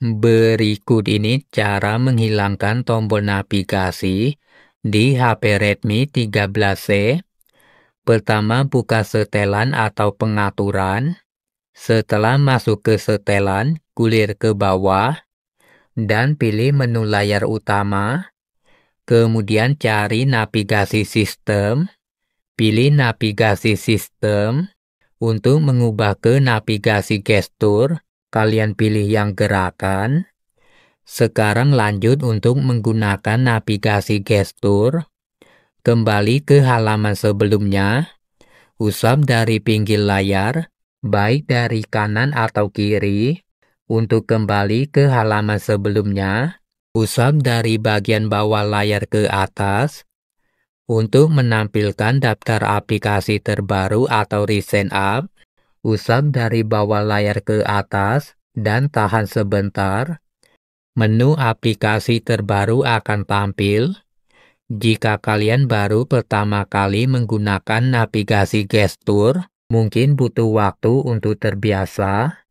Berikut ini cara menghilangkan tombol navigasi di HP Redmi 13C. Pertama, buka setelan atau pengaturan. Setelah masuk ke setelan, gulir ke bawah dan pilih menu layar utama. Kemudian cari navigasi sistem. Pilih navigasi sistem untuk mengubah ke navigasi gestur Kalian pilih yang gerakan. Sekarang lanjut untuk menggunakan navigasi gestur. Kembali ke halaman sebelumnya. Usap dari pinggir layar, baik dari kanan atau kiri. Untuk kembali ke halaman sebelumnya, usap dari bagian bawah layar ke atas. Untuk menampilkan daftar aplikasi terbaru atau recent app, Usap dari bawah layar ke atas dan tahan sebentar. Menu aplikasi terbaru akan tampil. Jika kalian baru pertama kali menggunakan navigasi gestur, mungkin butuh waktu untuk terbiasa.